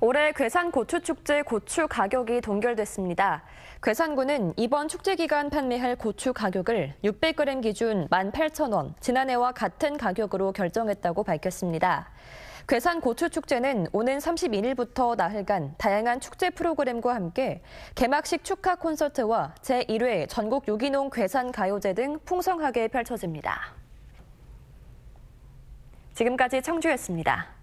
올해 괴산 고추축제 고추 가격이 동결됐습니다. 괴산군은 이번 축제 기간 판매할 고추 가격을 600g 기준 18,000원, 지난해와 같은 가격으로 결정했다고 밝혔습니다. 괴산 고추축제는 오는 31일부터 나흘간 다양한 축제 프로그램과 함께 개막식 축하 콘서트와 제1회 전국 유기농 괴산 가요제 등 풍성하게 펼쳐집니다. 지금까지 청주였습니다.